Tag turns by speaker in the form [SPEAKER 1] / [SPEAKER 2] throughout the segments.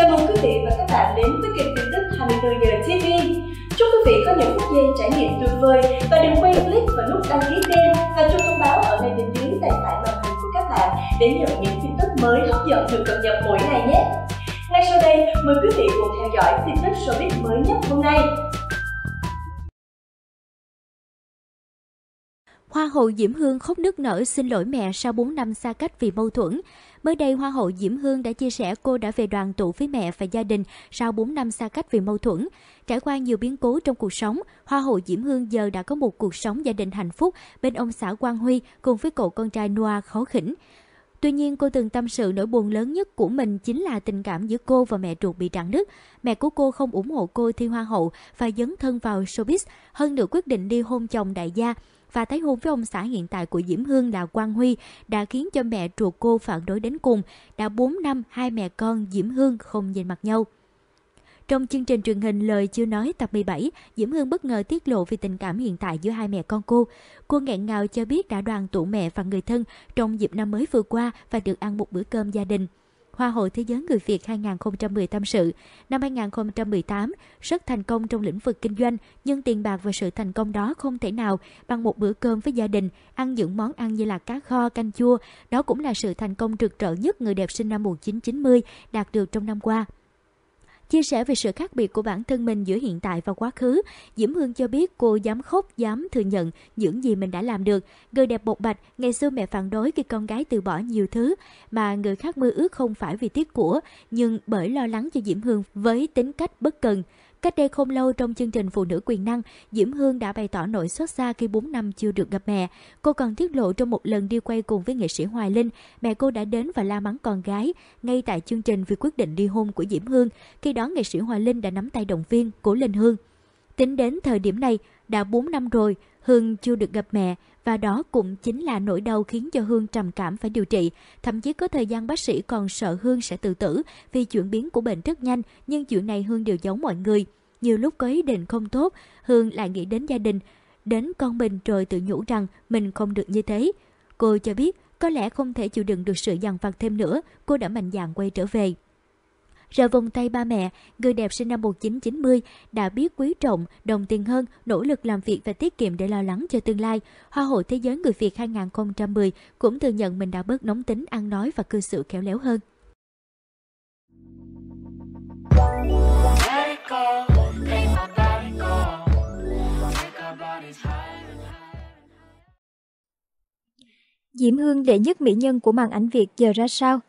[SPEAKER 1] Chào mừng quý vị và các bạn đến với kênh tin tức 24 giờ TV. Chúc quý vị có những phút giây trải nghiệm tuyệt vời và đừng quên click vào nút đăng ký kênh và chuông thông báo ở ngay bên dưới tại phải màn hình của các bạn
[SPEAKER 2] để nhận những tin tức mới hấp dẫn được cập nhật mỗi ngày nhé.
[SPEAKER 1] Ngay sau đây, mời quý vị cùng theo dõi tin tức showbiz mới nhất hôm nay.
[SPEAKER 2] Hoa hậu Diễm Hương khóc nức nở xin lỗi mẹ sau 4 năm xa cách vì mâu thuẫn. Mới đây, Hoa hậu Diễm Hương đã chia sẻ cô đã về đoàn tụ với mẹ và gia đình sau 4 năm xa cách vì mâu thuẫn. Trải qua nhiều biến cố trong cuộc sống, Hoa hậu Diễm Hương giờ đã có một cuộc sống gia đình hạnh phúc bên ông xã Quang Huy cùng với cậu con trai Noah khó khỉnh. Tuy nhiên, cô từng tâm sự nỗi buồn lớn nhất của mình chính là tình cảm giữa cô và mẹ ruột bị rạn đứt. Mẹ của cô không ủng hộ cô thi hoa hậu và dấn thân vào showbiz, hơn nữa quyết định ly hôn chồng đại gia và tái hôn với ông xã hiện tại của Diễm Hương là Quang Huy đã khiến cho mẹ ruột cô phản đối đến cùng. Đã 4 năm hai mẹ con Diễm Hương không nhìn mặt nhau. Trong chương trình truyền hình Lời Chưa Nói tập 17, Diễm Hương bất ngờ tiết lộ về tình cảm hiện tại giữa hai mẹ con cô. Cô nghẹn ngào cho biết đã đoàn tụ mẹ và người thân trong dịp năm mới vừa qua và được ăn một bữa cơm gia đình. Hoa hậu Thế giới Người Việt 2010 tâm sự. Năm 2018 rất thành công trong lĩnh vực kinh doanh, nhưng tiền bạc và sự thành công đó không thể nào bằng một bữa cơm với gia đình, ăn những món ăn như là cá kho, canh chua. Đó cũng là sự thành công rực rỡ nhất người đẹp sinh năm 1990 đạt được trong năm qua. Chia sẻ về sự khác biệt của bản thân mình giữa hiện tại và quá khứ, Diễm Hương cho biết cô dám khóc, dám thừa nhận những gì mình đã làm được. Người đẹp bột bạch, ngày xưa mẹ phản đối khi con gái từ bỏ nhiều thứ mà người khác mơ ước không phải vì tiếc của, nhưng bởi lo lắng cho Diễm Hương với tính cách bất cần. Cách đây không lâu trong chương trình Phụ nữ quyền năng, Diễm Hương đã bày tỏ nỗi xót xa khi 4 năm chưa được gặp mẹ. Cô còn tiết lộ trong một lần đi quay cùng với nghệ sĩ Hoài Linh, mẹ cô đã đến và la mắng con gái ngay tại chương trình vì quyết định ly hôn của Diễm Hương. Khi đó nghệ sĩ Hoài Linh đã nắm tay động viên, của linh Hương. Tính đến thời điểm này, đã 4 năm rồi, Hương chưa được gặp mẹ và đó cũng chính là nỗi đau khiến cho Hương trầm cảm phải điều trị. Thậm chí có thời gian bác sĩ còn sợ Hương sẽ tự tử vì chuyển biến của bệnh rất nhanh nhưng chuyện này Hương đều giấu mọi người. Nhiều lúc có ý định không tốt, Hương lại nghĩ đến gia đình, đến con mình rồi tự nhủ rằng mình không được như thế. Cô cho biết có lẽ không thể chịu đựng được sự dằn vặt thêm nữa, cô đã mạnh dạn quay trở về. Rời vòng tay ba mẹ, người đẹp sinh năm 1990 đã biết quý trọng, đồng tiền hơn, nỗ lực làm việc và tiết kiệm để lo lắng cho tương lai. Hoa hậu Thế giới Người Việt 2010 cũng thừa nhận mình đã bớt nóng tính, ăn nói và cư xử khéo léo hơn.
[SPEAKER 1] Diễm Hương đệ nhất mỹ nhân của màn ảnh Việt giờ ra sao?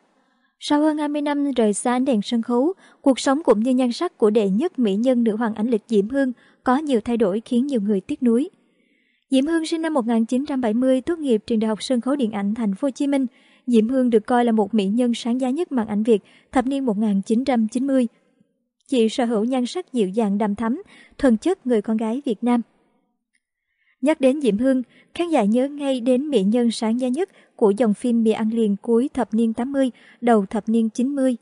[SPEAKER 1] Sau hơn 20 năm rời xa ánh đèn sân khấu, cuộc sống cũng như nhan sắc của đệ nhất mỹ nhân nữ hoàng Ánh Lịch Diễm Hương có nhiều thay đổi khiến nhiều người tiếc nuối. Diễm Hương sinh năm 1970, tốt nghiệp trường Đại học Sân khấu Điện ảnh Thành phố Hồ Chí Minh. Diễm Hương được coi là một mỹ nhân sáng giá nhất màn ảnh Việt thập niên 1990. Chị sở hữu nhan sắc dịu dàng đàm thắm, thuần chất người con gái Việt Nam. Nhắc đến Diễm Hương, khán giả nhớ ngay đến mỹ nhân sáng giá nhất của dòng phim mì ăn liền cuối thập niên 80, đầu thập niên 90.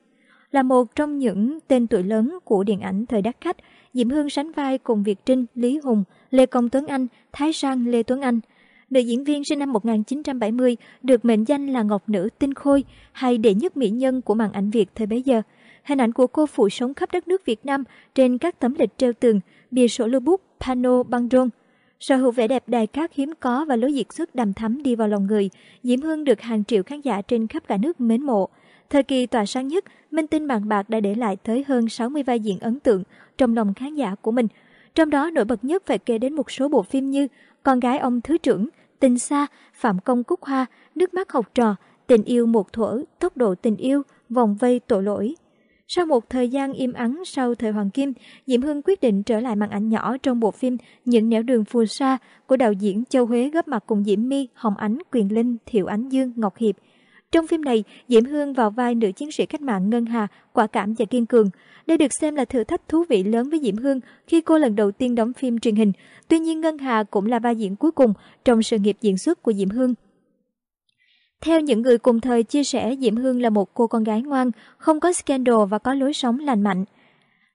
[SPEAKER 1] Là một trong những tên tuổi lớn của điện ảnh thời đắc khách, Diễm Hương sánh vai cùng Việt Trinh, Lý Hùng, Lê Công Tuấn Anh, Thái Sang Lê Tuấn Anh. Nữ diễn viên sinh năm 1970 được mệnh danh là Ngọc Nữ Tinh Khôi hay đệ nhất mỹ nhân của màn ảnh Việt thời bấy giờ. Hình ảnh của cô phụ sống khắp đất nước Việt Nam trên các tấm lịch treo tường, bìa sổ lưu bút, pano, băng rôn – Sở hữu vẻ đẹp đài cát hiếm có và lối diễn xuất đầm thắm đi vào lòng người, Diễm Hương được hàng triệu khán giả trên khắp cả nước mến mộ. Thời kỳ tỏa sáng nhất, Minh Tinh Bàn Bạc đã để lại tới hơn 60 vai diễn ấn tượng trong lòng khán giả của mình. Trong đó nổi bật nhất phải kể đến một số bộ phim như Con gái ông Thứ trưởng, Tình xa, Phạm Công Cúc Hoa, Nước mắt học trò, Tình yêu một thuở, Tốc độ tình yêu, Vòng vây tội lỗi, sau một thời gian im ắng sau thời Hoàng Kim, Diễm Hương quyết định trở lại màn ảnh nhỏ trong bộ phim Những nẻo đường phù sa của đạo diễn Châu Huế góp mặt cùng Diễm My, Hồng Ánh, Quyền Linh, Thiệu Ánh Dương, Ngọc Hiệp. Trong phim này, Diễm Hương vào vai nữ chiến sĩ cách mạng Ngân Hà, quả cảm và kiên cường. Đây được xem là thử thách thú vị lớn với Diễm Hương khi cô lần đầu tiên đóng phim truyền hình. Tuy nhiên Ngân Hà cũng là vai diễn cuối cùng trong sự nghiệp diễn xuất của Diễm Hương. Theo những người cùng thời chia sẻ, Diễm Hương là một cô con gái ngoan, không có scandal và có lối sống lành mạnh.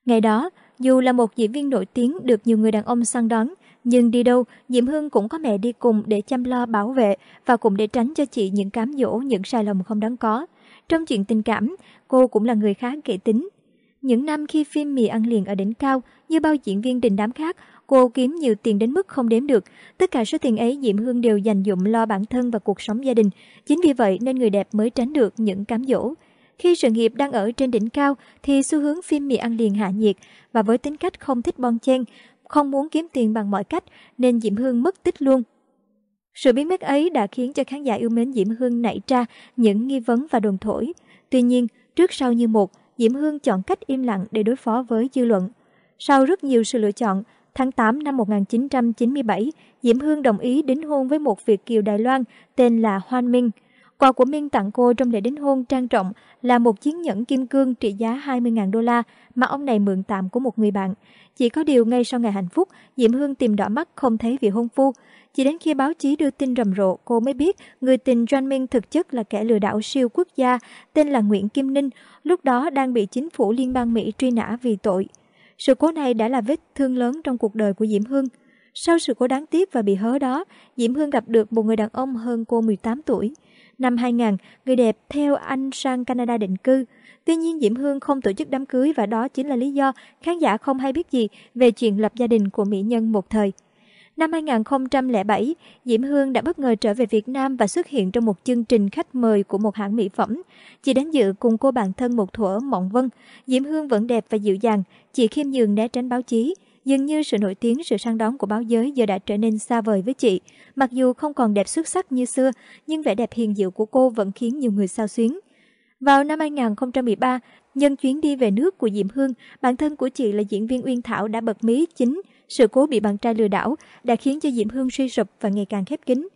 [SPEAKER 1] Ngày đó, dù là một diễn viên nổi tiếng được nhiều người đàn ông săn đón, nhưng đi đâu, Diễm Hương cũng có mẹ đi cùng để chăm lo bảo vệ và cũng để tránh cho chị những cám dỗ, những sai lầm không đáng có. Trong chuyện tình cảm, cô cũng là người khá kệ tính. Những năm khi phim Mì ăn liền ở đỉnh cao, như bao diễn viên đình đám khác, Cô kiếm nhiều tiền đến mức không đếm được. Tất cả số tiền ấy Diễm Hương đều dành dụng lo bản thân và cuộc sống gia đình. Chính vì vậy nên người đẹp mới tránh được những cám dỗ. Khi sự nghiệp đang ở trên đỉnh cao thì xu hướng phim mì ăn liền hạ nhiệt và với tính cách không thích bon chen, không muốn kiếm tiền bằng mọi cách nên Diễm Hương mất tích luôn. Sự biến mất ấy đã khiến cho khán giả yêu mến Diễm Hương nảy ra những nghi vấn và đồn thổi. Tuy nhiên, trước sau như một, Diễm Hương chọn cách im lặng để đối phó với dư luận. Sau rất nhiều sự lựa chọn, Tháng 8 năm 1997, Diễm Hương đồng ý đính hôn với một Việt kiều Đài Loan tên là Hoan Minh. Quà của Minh tặng cô trong lễ đính hôn trang trọng là một chiếc nhẫn kim cương trị giá 20.000 đô la mà ông này mượn tạm của một người bạn. Chỉ có điều ngay sau ngày hạnh phúc, Diễm Hương tìm đỏ mắt không thấy vị hôn phu. Chỉ đến khi báo chí đưa tin rầm rộ, cô mới biết người tình Doanh Minh thực chất là kẻ lừa đảo siêu quốc gia tên là Nguyễn Kim Ninh, lúc đó đang bị chính phủ liên bang Mỹ truy nã vì tội sự cố này đã là vết thương lớn trong cuộc đời của Diễm Hương. Sau sự cố đáng tiếc và bị hớ đó, Diễm Hương gặp được một người đàn ông hơn cô 18 tuổi. Năm 2000, người đẹp theo anh sang Canada định cư. Tuy nhiên Diễm Hương không tổ chức đám cưới và đó chính là lý do khán giả không hay biết gì về chuyện lập gia đình của mỹ nhân một thời. Năm 2007, Diễm Hương đã bất ngờ trở về Việt Nam và xuất hiện trong một chương trình khách mời của một hãng mỹ phẩm. Chị đến dự cùng cô bạn thân một thuở Mộng Vân. Diễm Hương vẫn đẹp và dịu dàng, chị khiêm nhường né tránh báo chí. Dường như sự nổi tiếng, sự săn đón của báo giới giờ đã trở nên xa vời với chị. Mặc dù không còn đẹp xuất sắc như xưa, nhưng vẻ đẹp hiền dịu của cô vẫn khiến nhiều người sao xuyến. Vào năm 2013, nhân chuyến đi về nước của Diệm Hương, bản thân của chị là diễn viên Uyên Thảo đã bật mí chính sự cố bị bạn trai lừa đảo đã khiến cho Diễm Hương suy sụp và ngày càng khép kín.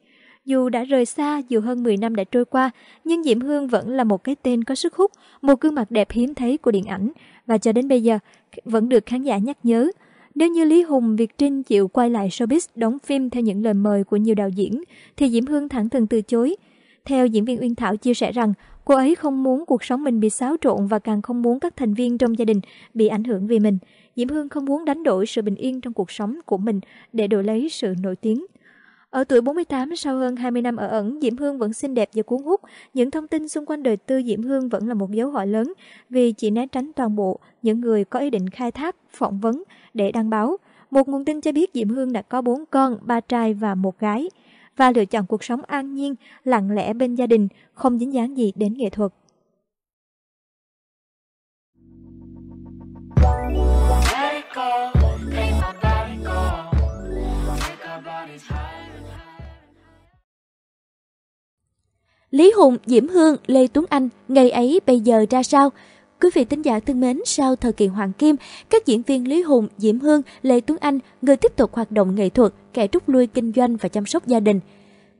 [SPEAKER 1] Dù đã rời xa, dù hơn 10 năm đã trôi qua, nhưng Diễm Hương vẫn là một cái tên có sức hút, một gương mặt đẹp hiếm thấy của điện ảnh và cho đến bây giờ vẫn được khán giả nhắc nhớ. Nếu như Lý Hùng, Việt Trinh chịu quay lại showbiz đóng phim theo những lời mời của nhiều đạo diễn, thì Diễm Hương thẳng thừng từ chối. Theo diễn viên Uyên Thảo chia sẻ rằng, cô ấy không muốn cuộc sống mình bị xáo trộn và càng không muốn các thành viên trong gia đình bị ảnh hưởng vì mình. Diễm Hương không muốn đánh đổi sự bình yên trong cuộc sống của mình để đổi lấy sự nổi tiếng. Ở tuổi 48, sau hơn 20 năm ở ẩn, Diễm Hương vẫn xinh đẹp và cuốn hút. Những thông tin xung quanh đời tư Diễm Hương vẫn là một dấu hỏi lớn vì chị né tránh toàn bộ những người có ý định khai thác, phỏng vấn để đăng báo. Một nguồn tin cho biết Diễm Hương đã có bốn con, ba trai và một gái và lựa chọn cuộc sống an nhiên, lặng lẽ bên gia đình, không dính dáng gì đến nghệ thuật.
[SPEAKER 2] Lý Hùng, Diễm Hương, Lê Tuấn Anh ngày ấy bây giờ ra sao? Quý vị tính giả thân mến, sau thời kỳ Hoàng Kim, các diễn viên Lý Hùng, Diễm Hương, Lê Tuấn Anh, người tiếp tục hoạt động nghệ thuật, kẻ rút lui kinh doanh và chăm sóc gia đình.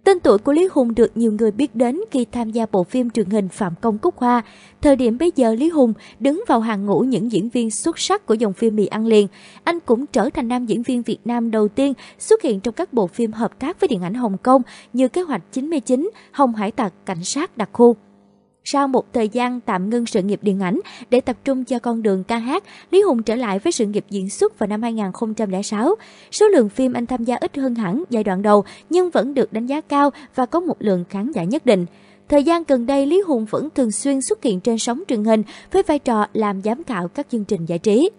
[SPEAKER 2] Tên tuổi của Lý Hùng được nhiều người biết đến khi tham gia bộ phim truyền hình Phạm Công Cúc Hoa. Thời điểm bây giờ Lý Hùng đứng vào hàng ngũ những diễn viên xuất sắc của dòng phim Mì Ăn Liền. Anh cũng trở thành nam diễn viên Việt Nam đầu tiên xuất hiện trong các bộ phim hợp tác với điện ảnh Hồng Kông như Kế hoạch 99, Hồng Hải Tặc, Cảnh sát đặc khu. Sau một thời gian tạm ngưng sự nghiệp điện ảnh để tập trung cho con đường ca hát, Lý Hùng trở lại với sự nghiệp diễn xuất vào năm 2006. Số lượng phim anh tham gia ít hơn hẳn giai đoạn đầu nhưng vẫn được đánh giá cao và có một lượng khán giả nhất định. Thời gian gần đây, Lý Hùng vẫn thường xuyên xuất hiện trên sóng truyền hình với vai trò làm giám khảo các chương trình giải trí.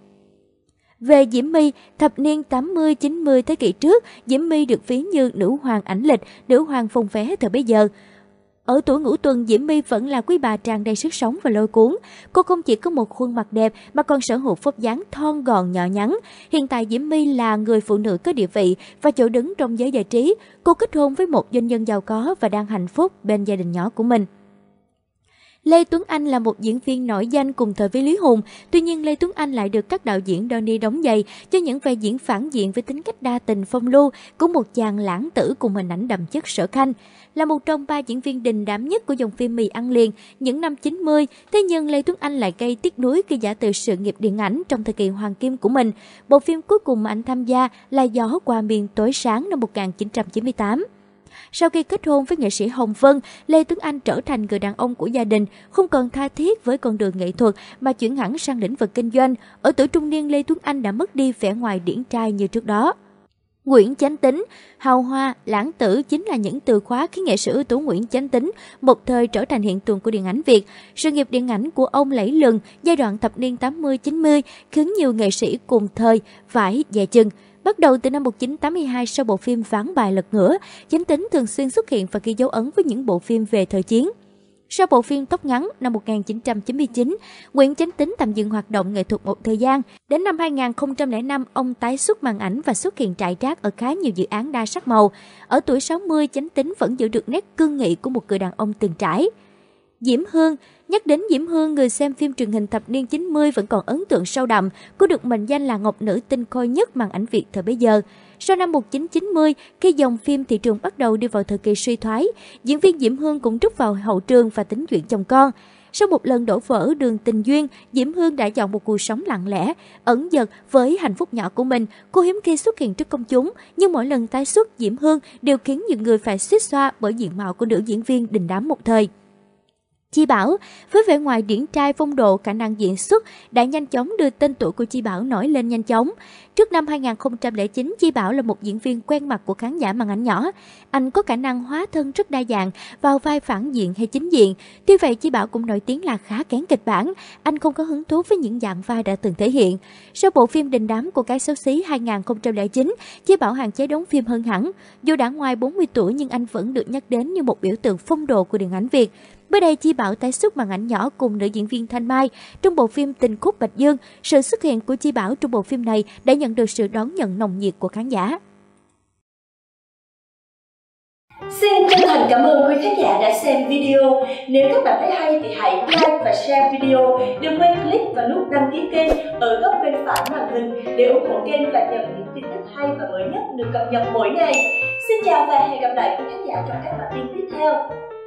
[SPEAKER 2] Về Diễm My, thập niên 80-90 thế kỷ trước, Diễm My được ví như nữ hoàng ảnh lịch, nữ hoàng phong vé thời bấy giờ. Ở tuổi ngũ tuần, Diễm My vẫn là quý bà tràn đầy sức sống và lôi cuốn. Cô không chỉ có một khuôn mặt đẹp mà còn sở hữu vóc dáng thon gọn nhỏ nhắn. Hiện tại Diễm My là người phụ nữ có địa vị và chỗ đứng trong giới giải trí. Cô kết hôn với một doanh nhân giàu có và đang hạnh phúc bên gia đình nhỏ của mình. Lê Tuấn Anh là một diễn viên nổi danh cùng thời với Lý Hùng, tuy nhiên Lê Tuấn Anh lại được các đạo diễn Donny đóng giày cho những vai diễn phản diện với tính cách đa tình phong lưu của một chàng lãng tử cùng hình ảnh đậm chất sở khanh. Là một trong ba diễn viên đình đám nhất của dòng phim Mì Ăn Liền những năm 90, thế nhưng Lê Tuấn Anh lại gây tiếc nuối khi giả từ sự nghiệp điện ảnh trong thời kỳ hoàng kim của mình. Bộ phim cuối cùng mà anh tham gia là Gió qua miền tối sáng năm 1998. Sau khi kết hôn với nghệ sĩ Hồng Vân, Lê Tuấn Anh trở thành người đàn ông của gia đình, không còn tha thiết với con đường nghệ thuật mà chuyển hẳn sang lĩnh vực kinh doanh. Ở tuổi trung niên, Lê Tuấn Anh đã mất đi vẻ ngoài điển trai như trước đó. Nguyễn Chánh Tính, hào hoa, lãng tử chính là những từ khóa khiến nghệ sĩ ưu tú Nguyễn Chánh Tính một thời trở thành hiện tượng của điện ảnh Việt. Sự nghiệp điện ảnh của ông lẫy lừng giai đoạn thập niên 80-90 khiến nhiều nghệ sĩ cùng thời phải dè chừng. Bắt đầu từ năm 1982 sau bộ phim Ván bài lật ngửa, Chánh Tính thường xuyên xuất hiện và ghi dấu ấn với những bộ phim về thời chiến. Sau bộ phim Tóc ngắn năm 1999, Nguyễn Chánh Tính tạm dừng hoạt động nghệ thuật một thời gian. Đến năm 2005, ông tái xuất màn ảnh và xuất hiện trại trác ở khá nhiều dự án đa sắc màu. Ở tuổi 60, Chánh Tính vẫn giữ được nét cương nghị của một người đàn ông từng trải. Diễm Hương Nhắc đến Diễm Hương, người xem phim truyền hình thập niên 90 vẫn còn ấn tượng sâu đậm, cô được mệnh danh là ngọc nữ tinh khôi nhất màn ảnh Việt thời bấy giờ. Sau năm 1990, khi dòng phim thị trường bắt đầu đi vào thời kỳ suy thoái, diễn viên Diễm Hương cũng rút vào hậu trường và tính chuyện chồng con. Sau một lần đổ vỡ đường tình duyên, Diễm Hương đã chọn một cuộc sống lặng lẽ, ẩn dật với hạnh phúc nhỏ của mình. Cô hiếm khi xuất hiện trước công chúng, nhưng mỗi lần tái xuất Diễm Hương đều khiến nhiều người phải suýt xoa bởi diện mạo của nữ diễn viên đình đám một thời. Chi Bảo, với vẻ ngoài điển trai phong độ khả năng diễn xuất đã nhanh chóng đưa tên tuổi của Chi Bảo nổi lên nhanh chóng. Trước năm 2009, Chi Bảo là một diễn viên quen mặt của khán giả màn ảnh nhỏ. Anh có khả năng hóa thân rất đa dạng vào vai phản diện hay chính diện. Tuy vậy, Chi Bảo cũng nổi tiếng là khá kén kịch bản. Anh không có hứng thú với những dạng vai đã từng thể hiện. Sau bộ phim Đình đám của cái xấu xí 2009, Chi Bảo hạn chế đóng phim hơn hẳn. Dù đã ngoài 40 tuổi nhưng anh vẫn được nhắc đến như một biểu tượng phong độ của điện ảnh Việt. Mới đây, Chi Bảo tái xuất màn ảnh nhỏ cùng nữ diễn viên Thanh Mai trong bộ phim Tình Khúc Bạch Dương. Sự xuất hiện của Chi Bảo trong bộ phim này đã nhận được sự đón nhận nồng nhiệt của khán giả.
[SPEAKER 1] Xin chân thành cảm ơn quý khán giả đã xem video. Nếu các bạn thấy hay thì hãy like và share video. Đừng quên click vào nút đăng ký kênh ở góc bên phải màn hình để ủng hộ kênh và nhận những tin tức hay và mới nhất được cập nhật mỗi ngày. Xin chào và hẹn gặp lại quý khán giả trong các bản tin tiếp theo.